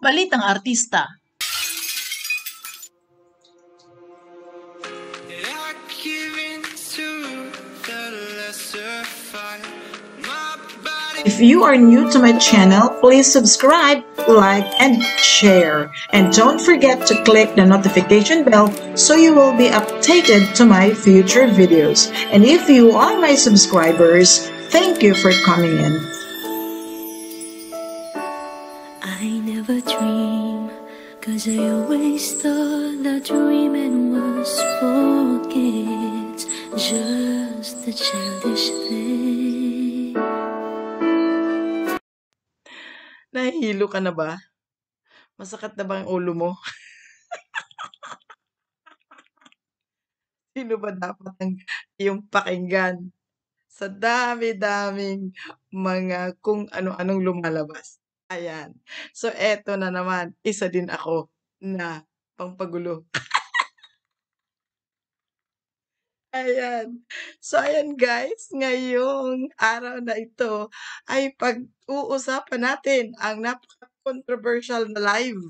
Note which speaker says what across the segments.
Speaker 1: Balitang Artista If you are new to my channel, please subscribe, like, and share. And don't forget to click the notification bell so you will be updated to my future videos. And if you are my subscribers, thank you for coming in. Was I always thought that dreaming was for kids Just a childish thing Nahihilo ka na ba? Masakit na ba ang ulo mo? Sino ba dapat ang iyong pakinggan? Sa dami-daming mga kung ano-anong lumalabas. Ayan. So eto na naman, isa din ako na pangpagulo. Ayan. So, ayan guys, ngayong araw na ito ay pag-uusapan natin ang napaka-controversial na live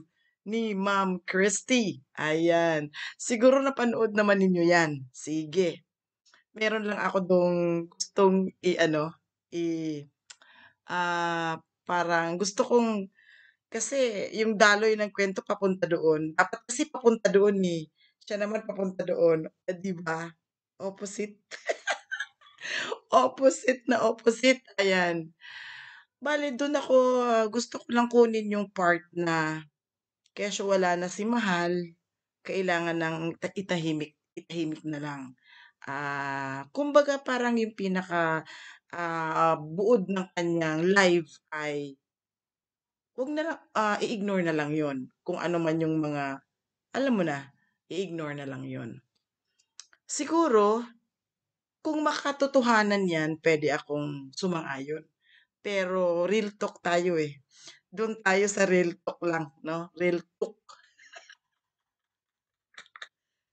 Speaker 1: ni Ma'am Christy. Ayan. Siguro napanood naman ninyo yan. Sige. Meron lang ako dong gustong i-ano, i- uh, parang gusto kong kasi yung daloy ng kwento papunta doon. Dapat kasi papunta doon ni. Eh. Siya naman papunta doon. Eh, di ba? Opposite. opposite na opposite. Ayan. Bale, doon ako, gusto ko lang kunin yung part na keso wala na si Mahal, kailangan ng itahimik, itahimik na lang. Ah, uh, kumbaga parang yung pinaka ah, buod ng kanyang live ay wag na lang, ah, i-ignore na lang yon Kung ano man yung mga, alam mo na, i-ignore na lang yon Siguro, kung makatotohanan yan, pwede akong sumang-ayon. Pero real talk tayo eh. Doon tayo sa real talk lang, no? Real talk.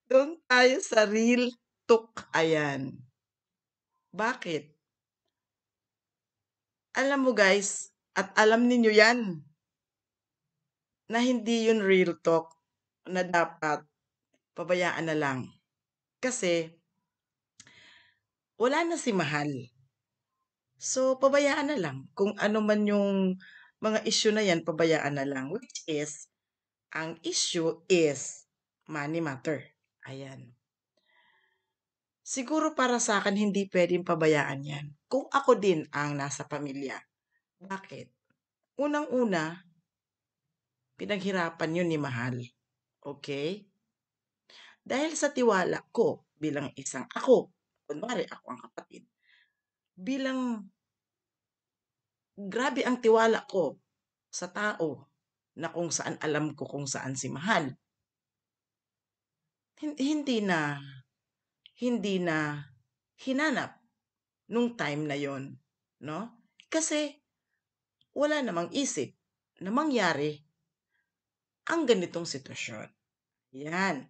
Speaker 1: Doon tayo sa real talk. Ayan. Bakit? Alam mo guys, at alam ninyo yan, na hindi yun real talk na dapat pabayaan na lang. Kasi, wala na si Mahal. So, pabayaan na lang. Kung ano man yung mga issue na yan, pabayaan na lang. Which is, ang issue is money matter. Ayan. Siguro para sa akin, hindi pwedeng pabayaan yan. Kung ako din ang nasa pamilya. Bakit? Unang-una, pinaghirapan yun ni Mahal. Okay? Dahil sa tiwala ko bilang isang ako, kunwari ako ang kapatid, bilang grabe ang tiwala ko sa tao na kung saan alam ko kung saan si Mahal. Hindi na hindi na hinanap nung time na yon, no? Kasi wala namang isip na mangyari ang ganitong sitwasyon. Yan.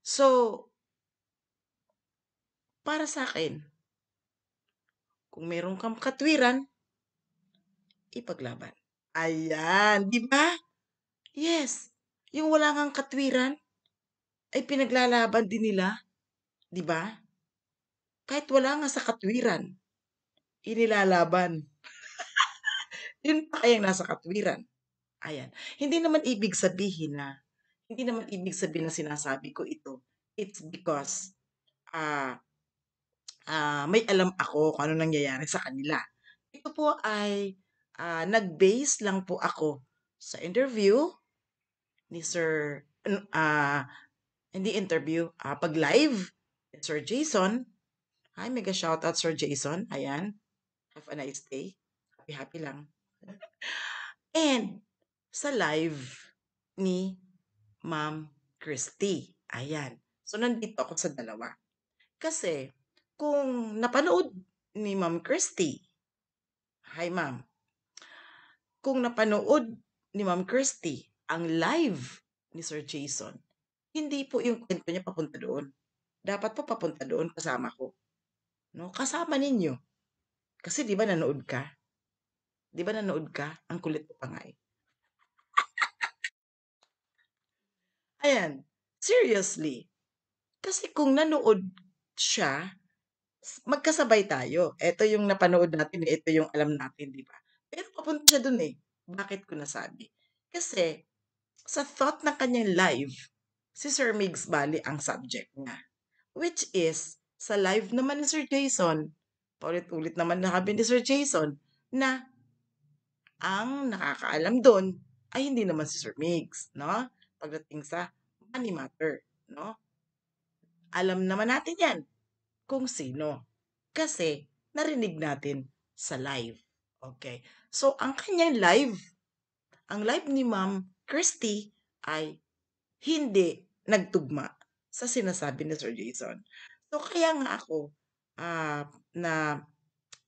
Speaker 1: So, para sa akin, kung meron kang katwiran, ipaglaban. Ayan, di ba? Yes, yung wala kang katwiran, ay pinaglalaban din nila 'Di ba? Kahit wala nga sa katwiran, inilalaban. Yun pa kayang nasa katwiran. Ayan. Hindi naman ibig sabihin na, hindi naman ibig sabihin na sinasabi ko ito. It's because uh, uh, may alam ako kung ano nangyayari sa kanila. Ito po ay uh, nag-base lang po ako sa interview ni Sir, uh, hindi interview, uh, pag live And Sir Jason, hi, mega shoutout Sir Jason. Ayan. Have a nice day. Happy-happy lang. And sa live ni Ma'am Christy. Ayan. So, nandito ako sa dalawa. Kasi, kung napanood ni Ma'am Christy, hi Ma'am, kung napanood ni Ma'am Christy ang live ni Sir Jason, hindi po yung kwento niya papunta doon dapat po papunta doon kasama ko. No? Kasama ninyo. Kasi di ba nanood ka? Di ba nanood ka? Ang kulit ko pa nga eh. Ayan. Seriously. Kasi kung nanood siya, magkasabay tayo. Ito yung napanood natin, ito yung alam natin, di ba? Pero papunta siya doon eh. Bakit ko nasabi? Kasi, sa thought ng kanyang live, si Sir Migs Bali ang subject niya which is, sa live naman ni Sir Jason, paulit-ulit naman nakabi ni Sir Jason, na ang nakakaalam doon ay hindi naman si Sir Mix, no? Pagdating sa money matter, no? Alam naman natin yan kung sino. Kasi narinig natin sa live. Okay. So, ang kanyang live, ang live ni Ma'am Christy ay hindi nagtugma sa sinasabi ni Sir Jason. So kaya nga ako uh, na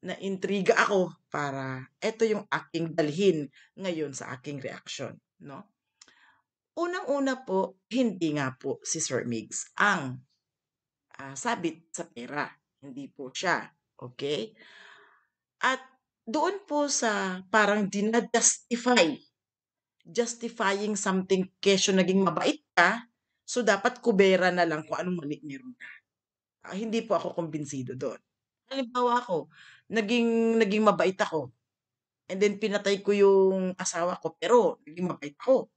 Speaker 1: na intriga ako para ito yung aking dalhin ngayon sa aking reaction, no? Unang-una po, hindi nga po si Sir Migs ang uh, sabit sa pera. Hindi po siya, okay? At doon po sa parang dinadjustify, justifying something kesyo naging mabait ka, So, dapat kubera na lang kung anong mali meron ka. Ah, hindi po ako kumbinsido doon. Halimbawa ako, naging, naging mabait ako. And then, pinatay ko yung asawa ko, pero naging mabait ako.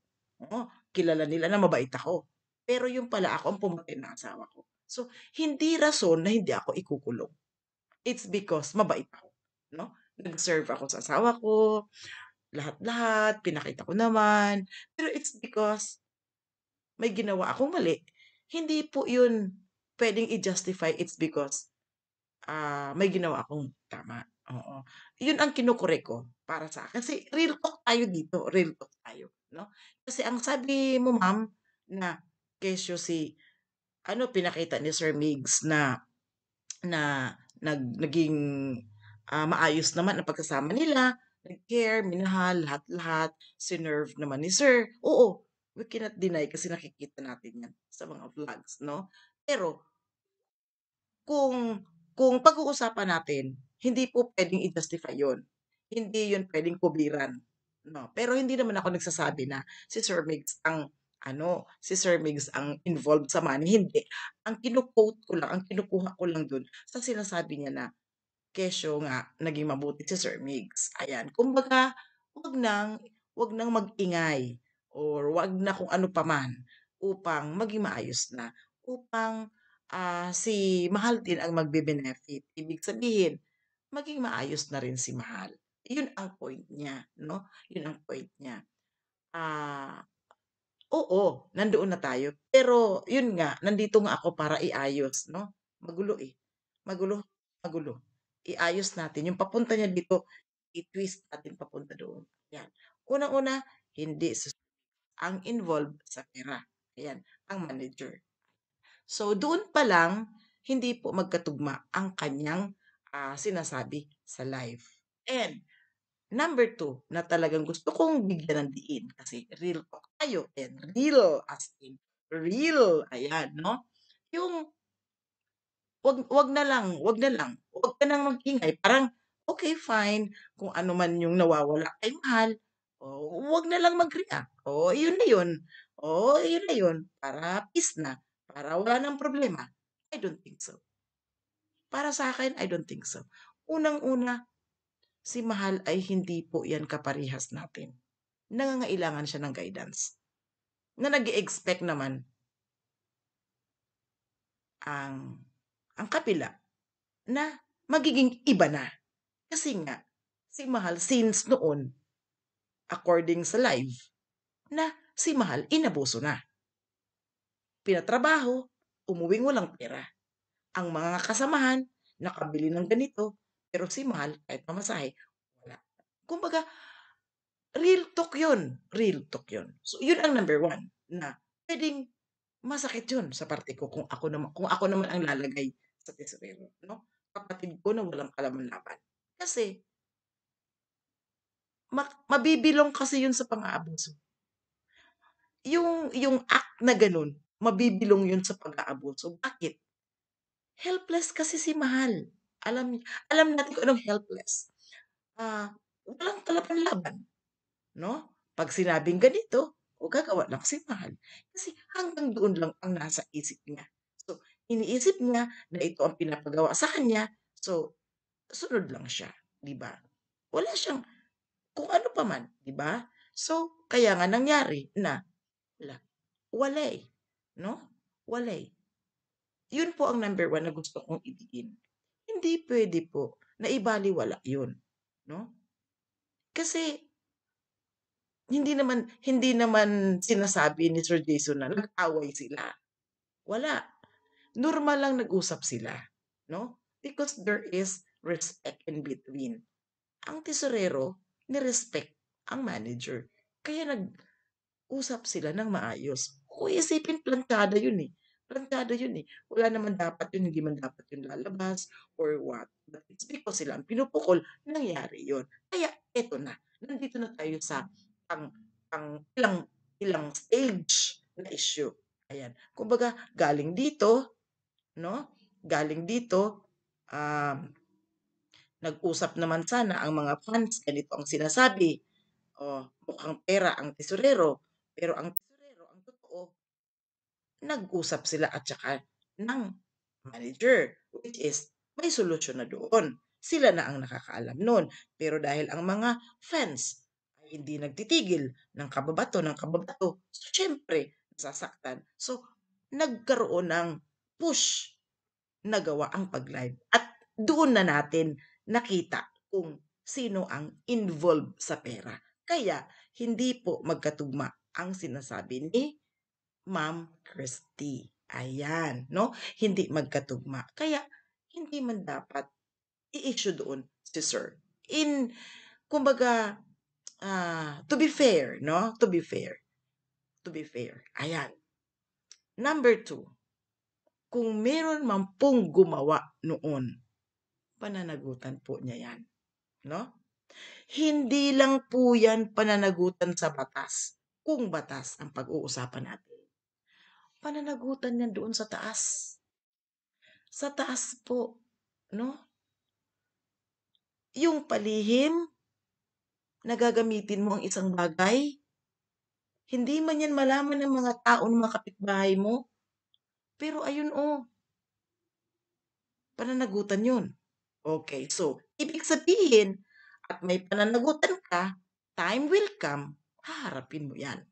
Speaker 1: Oh, kilala nila na mabait ako. Pero yung pala ako ang pumatay ng asawa ko. So, hindi rason na hindi ako ikukulong. It's because mabait ako. No? Nag-serve ako sa asawa ko, lahat-lahat, pinakita ko naman. Pero it's because may ginawa akong mali, hindi po yun pwedeng i-justify it's because uh, may ginawa akong tama. Oo. Yun ang kinukure ko para sa akin. Kasi real talk tayo dito. Real talk tayo. No? Kasi ang sabi mo, ma'am, na kesyo si, ano, pinakita ni Sir Miggs na, na, nag, naging uh, maayos naman ang pagkasama nila, nag-care, minahal, lahat-lahat, sinerve naman ni Sir. Oo, we cannot deny kasi nakikita natin yan sa mga vlogs, no? Pero, kung, kung pag-uusapan natin, hindi po pwedeng i-justify yon Hindi yon pwedeng kubiran. No? Pero hindi naman ako nagsasabi na si Sir Migs ang ano, si Sir Migs ang involved sa money. Hindi. Ang kinu-quote ko lang, ang kinukuha ko lang dun sa sinasabi niya na kesyo nga naging mabuti si Sir Migs. Ayan. Kumbaga, wag nang, wag nang magingay or wag na kung ano paman upang maging maayos na, upang uh, si mahal din ang magbe-benefit. Ibig sabihin, maging maayos na rin si mahal. Yun ang point niya, no? Yun ang point niya. Ah, uh, oo, nandoon na tayo. Pero yun nga, nandito nga ako para iayos, no? Magulo eh. Magulo, magulo. Iayos natin. Yung papunta niya dito, i-twist natin papunta doon. Yan. Unang-una, hindi ang involved sa pera. Ayan, ang manager. So, doon pa lang, hindi po magkatugma ang kanyang uh, sinasabi sa live. And, number two, na talagang gusto kong bigyan ng diin, kasi real talk tayo, and real as in, real, ayan, no? Yung, wag, wag na lang, wag na lang, wag ka nang magingay, parang, okay, fine, kung ano man yung nawawala ay mahal, o, oh, huwag na lang mag-react. O, oh, yun na yun. O, oh, yun na yun. Para peace na. Para wala ng problema. I don't think so. Para sa akin, I don't think so. Unang-una, si Mahal ay hindi po yan kaparihas natin. Nangangailangan siya ng guidance. Na nag expect naman ang ang kapila na magiging iba na. Kasi nga, si Mahal since noon according sa live, na si Mahal inabuso na. Pinatrabaho, umuwing walang pera. Ang mga kasamahan, nakabili ng ganito, pero si Mahal, kahit mamasahe, wala. Kumbaga, real talk yun. Real talk yun. So, yun ang number one na pwedeng masakit yun sa parte ko kung ako naman, kung ako naman ang lalagay sa tesorero. No? Kapatid ko na walang kalaman-laban. Kasi, mabibilong kasi yun sa pang-aabuso. Yung, yung act na ganun, mabibilong yun sa pag-aabuso. Bakit? Helpless kasi si Mahal. Alam, alam natin kung anong helpless. Uh, walang talagang laban. No? Pag sinabing ganito, o gagawa lang si Mahal. Kasi hanggang doon lang ang nasa isip niya. So, iniisip niya na ito ang pinapagawa sa kanya. So, sunod lang siya. di ba? Wala siyang, kung ano pa man, di ba? So, kaya nga nangyari na la, wala No? Wala Yun po ang number one na gusto kong idiin. Hindi pwede po na ibaliwala yun. No? Kasi, hindi naman, hindi naman sinasabi ni Sir Jason na nag-away sila. Wala. Normal lang nag-usap sila. No? Because there is respect in between. Ang tesorero, nirespect ang manager. Kaya nag-usap sila ng maayos. Kung isipin, plantada yun eh. Plantada yun eh. Wala naman dapat yun, hindi man dapat yun lalabas or what. But it's because sila ang pinupukol, nangyari yun. Kaya eto na. Nandito na tayo sa ang, ang ilang, ilang stage na issue. Ayan. Kumbaga, galing dito, no? Galing dito, um, Nag-usap naman sana ang mga fans, ganito ang sinasabi. Oh, mukhang pera ang tesorero, pero ang tesorero, ang totoo, nag-usap sila at saka ng manager, which is may solusyon na doon. Sila na ang nakakaalam noon. Pero dahil ang mga fans ay hindi nagtitigil ng kababato ng kababato, so syempre, nasasaktan. So, nagkaroon ng push nagawa ang pag-live. At doon na natin nakita kung sino ang involved sa pera. Kaya hindi po magkatugma ang sinasabi ni Ma'am Christie. Ayan, no? Hindi magkatugma. Kaya hindi man dapat i-issue doon si Sir. In kumbaga uh, to be fair, no? To be fair. To be fair. Ayan. Number two, kung meron man pong gumawa noon pananagutan po niya yan. No? Hindi lang po yan pananagutan sa batas, kung batas ang pag-uusapan natin. Pananagutan yan doon sa taas. Sa taas po, no? Yung palihim, nagagamitin mo ang isang bagay, hindi man yan malaman ng mga tao ng mga kapitbahay mo, pero ayun o, oh, pananagutan yun. Okay, so, ibig sabihin, at may pananagutan ka, time will come, haharapin mo yan.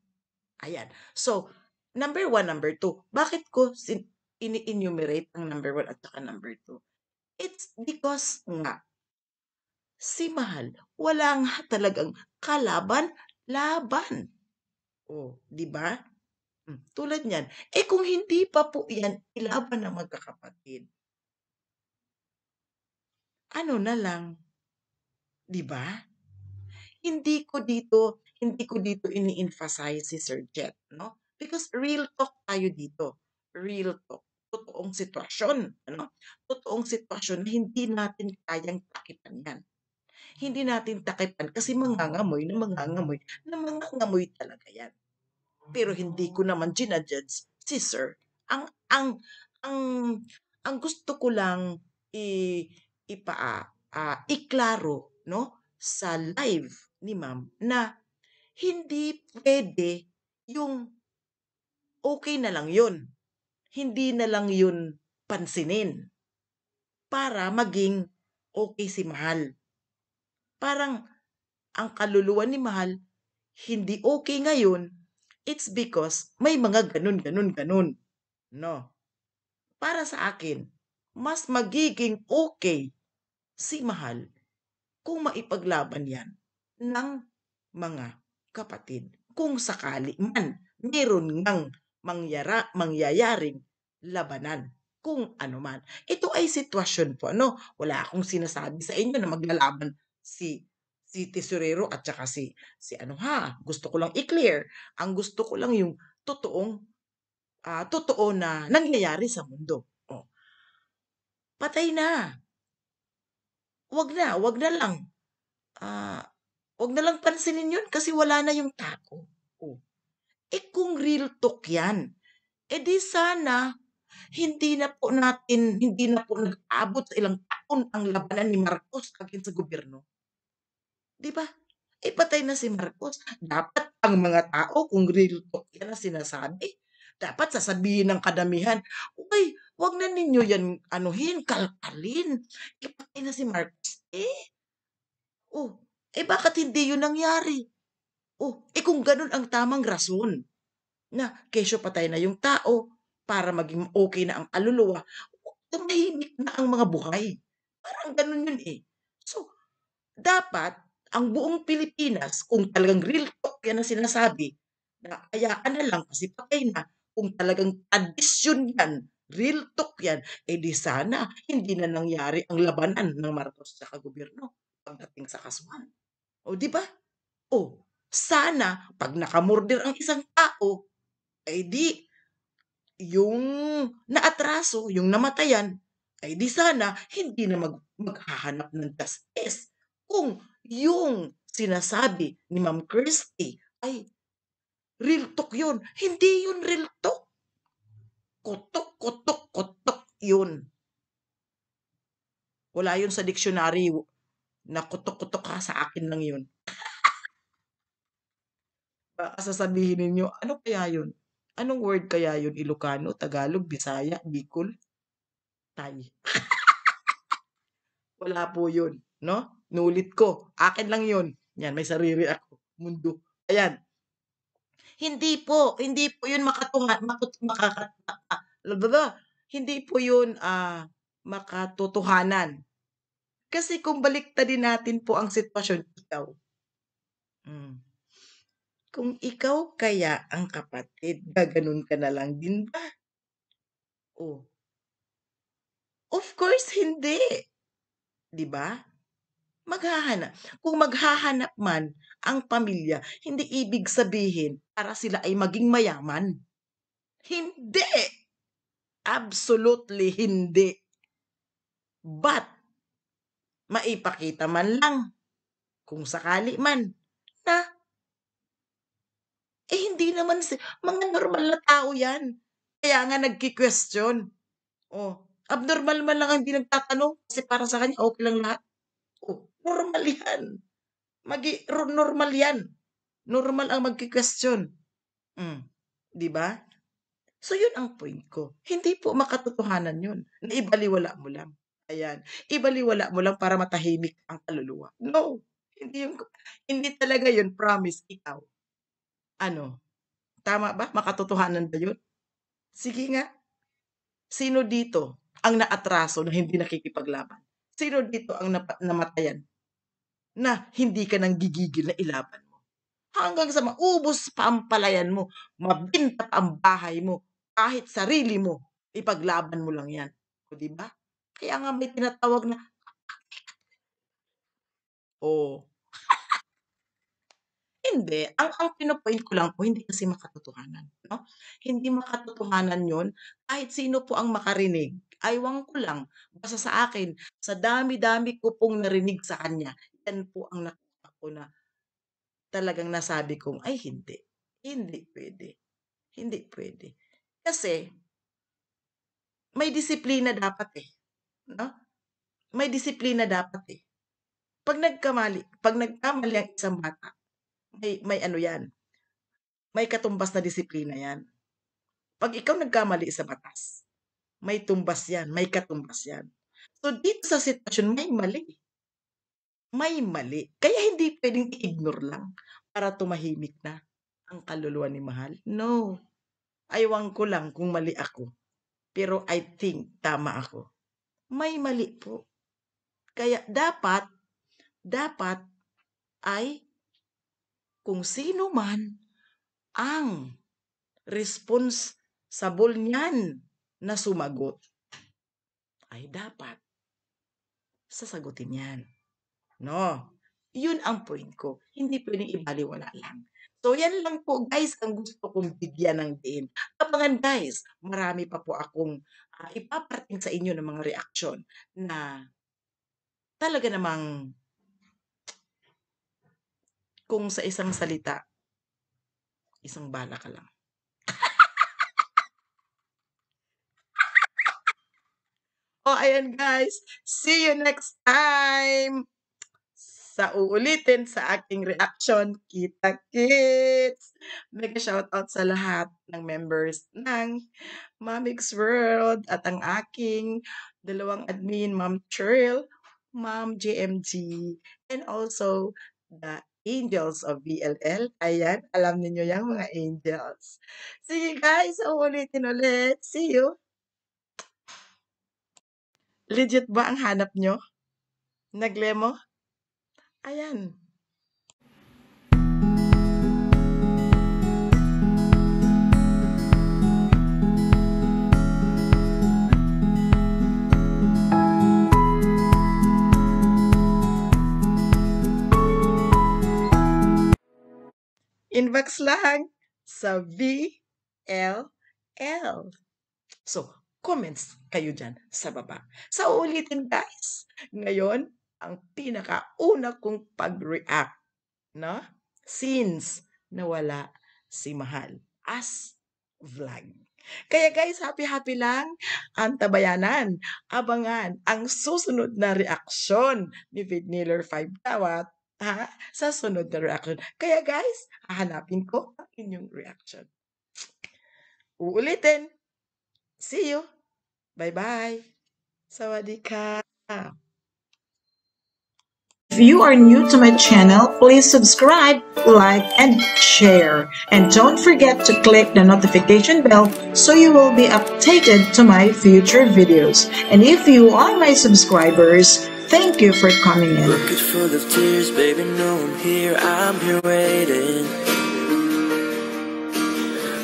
Speaker 1: Ayan. So, number one, number two. Bakit ko ini-enumerate ang number one at saka number two? It's because nga, si Mahal, wala nga talagang kalaban-laban. O, oh, di ba? Hmm, tulad niyan. Eh kung hindi pa po yan, ilaban ng magkakapatid ano na lang, 'di ba? Hindi ko dito, hindi ko dito ini-emphasize si Sir Jet, no? Because real talk tayo dito. Real talk. Totoong sitwasyon, ano? Totoong sitwasyon na hindi natin kayang takipan yan. Hindi natin takipan kasi mangangamoy na mangangamoy na mangangamoy talaga yan. Pero hindi ko naman ginajudge si Sir. Ang, ang, ang, ang gusto ko lang i- eh, ipa ipaa uh, iklaro no sa live ni ma'am na hindi pwede yung okay na lang yun. Hindi na lang yun pansinin para maging okay si Mahal. Parang ang kaluluwa ni Mahal, hindi okay ngayon, it's because may mga ganun, ganun, ganun. No? Para sa akin, mas magiging okay si Mahal kung maipaglaban yan ng mga kapatid. Kung sakali man meron ngang mangyara, mangyayaring labanan kung ano man. Ito ay sitwasyon po. Ano? Wala akong sinasabi sa inyo na maglalaban si si tesorero at saka si si ano ha. Gusto ko lang i-clear. Ang gusto ko lang yung totoong uh, totoo na nangyayari sa mundo. Oh. Patay na wag na, wag na lang. Uh, wag na lang pansinin yun kasi wala na yung tako. Oh. Eh kung real talk yan, eh di sana hindi na po natin, hindi na po nag-abot sa ilang taon ang labanan ni Marcos akin sa gobyerno. Di ba? Eh patay na si Marcos. Dapat ang mga tao, kung real talk yan na sinasabi, dapat sasabihin ng kadamihan, Uy, Huwag na ninyo yan, anuhin, kalkalin. Kapatid na si Marcus, eh. Oh, eh bakit hindi yun nangyari? Oh, eh kung ganun ang tamang rason, na kesyo patay na yung tao para maging okay na ang aluluwa, tumahimik na ang mga buhay. Parang ganun yun eh. So, dapat ang buong Pilipinas, kung talagang real talk yan ang sinasabi, na ayaan na lang kasi patay na, kung talagang tradisyon yan Real talk yan. E di sana, hindi na nangyari ang labanan ng Marcos sa gobyerno pagdating sa kasuhan. O di ba? O, sana, pag nakamurder ang isang tao, ay eh, di, yung naatraso, yung namatayan, ay eh, di sana, hindi na mag, maghahanap ng justice. Kung yung sinasabi ni Ma'am Christie ay real talk yun, hindi yun real talk Kutok, kutok, kutok yun. Wala yun sa dictionary na kutok-kutok ka sa akin lang yun. Baka sasabihin ninyo, ano kaya yun? Anong word kaya yun? Ilocano, Tagalog, Bisaya, Bicol, Tay. Wala po yun, no? Nulit ko. Akin lang yun. Yan, may sarili ako. Mundo. Ayan, hindi po, hindi po 'yun makatunga makut makaka hindi po 'yun ah, makatotohanan. Kasi kung baliktadin natin po ang sitwasyon, ikaw. Mm. Kung ikaw kaya ang kapatid, gaganon ka na lang din ba? Oh. Of course, hindi. 'Di ba? maghahanap. Kung maghahanap man ang pamilya, hindi ibig sabihin para sila ay maging mayaman. Hindi! Absolutely hindi. But, maipakita man lang, kung sakali man, na, eh hindi naman, si mga normal na tao yan. Kaya nga nagki-question. Oh, abnormal man lang hindi nagtatanong kasi para sa kanya okay lang lahat. Normal yan. Magi, normal yan. Normal ang magki-question. Mm. Di ba? So, yun ang point ko. Hindi po makatotohanan yun. ibaliwala mo lang. Ayan. Ibaliwala mo lang para matahimik ang kaluluwa. No. Hindi, yung, hindi talaga yun. Promise, ikaw. Ano? Tama ba? Makatotohanan ba yun? Sige nga. Sino dito ang naatraso na hindi nakikipaglaban? Sino dito ang nap- namatayan na hindi ka nang gigigil na ilaban mo. Hanggang sa maubos pa ang palayan mo, mabinta pa ang bahay mo, kahit sarili mo, ipaglaban mo lang yan. O di ba? Kaya nga may tinatawag na Oh. hindi. Ang, ang pinapoint ko lang po, hindi kasi makatotohanan. No? Hindi makatotohanan yon kahit sino po ang makarinig. Aywan ko lang. Basta sa akin, sa dami-dami ko pong narinig sa kanya, yan po ang nakita ko na talagang nasabi kong, ay hindi. Hindi pwede. Hindi pwede. Kasi, may disiplina dapat eh. No? May disiplina dapat eh. Pag nagkamali, pag nagkamali ang isang bata, may, may ano yan, may katumbas na disiplina yan. Pag ikaw nagkamali sa batas, may tumbas yan, may katumbas yan. So dito sa sitwasyon, may mali may mali. Kaya hindi pwedeng i-ignore lang para tumahimik na ang kaluluwa ni Mahal. No. Aywan ko lang kung mali ako. Pero I think tama ako. May mali po. Kaya dapat, dapat ay kung sino man ang response responsible niyan na sumagot, ay dapat sasagutin yan. No? Yun ang point ko. Hindi pwedeng ibaliwala lang. So, yan lang po guys ang gusto kong bigyan ng din. Abangan guys, marami pa po akong uh, ipaparating sa inyo ng mga reaksyon na talaga namang kung sa isang salita, isang bala ka lang. oh, ayan guys. See you next time! sa uulitin sa aking reaction. Kita kits! Mega out sa lahat ng members ng Mamix World at ang aking dalawang admin, Ma'am Cheryl, Ma'am JMG, and also the Angels of BLL. Ayan, alam niyo yung mga angels. Sige guys, uulitin ulit. See you! Legit ba ang hanap nyo? Naglemo? Ayan. Inbox lang sa VLL. So, comments kayo dyan sa baba. Sa so, uulitin guys, ngayon ang pinakauna kong pag-react, no? Since nawala si Mahal as vlog. Kaya guys, happy-happy lang ang tabayanan. Abangan ang susunod na reaksyon ni Vidniller 5 Dawat ha? sa sunod na reaction. Kaya guys, hahanapin ko ang inyong reaction. Uulitin. See you. Bye-bye. Sawadika. -bye. If you are new to my channel, please subscribe, like, and share. And don't forget to click the notification bell so you will be updated to my future videos. And if you are my subscribers, thank you for coming in. full of tears, baby, no I'm here, I'm here waiting.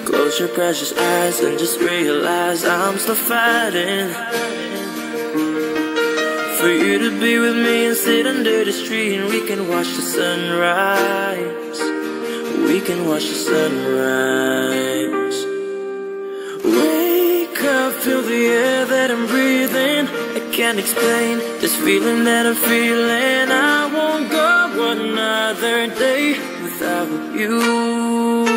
Speaker 1: Close your precious eyes and just realize I'm still fighting. For you to be with me and sit under the tree And we can watch the sunrise We can watch the sunrise Wake up, feel the air that I'm breathing I can't explain this feeling that I'm feeling I won't go another day without you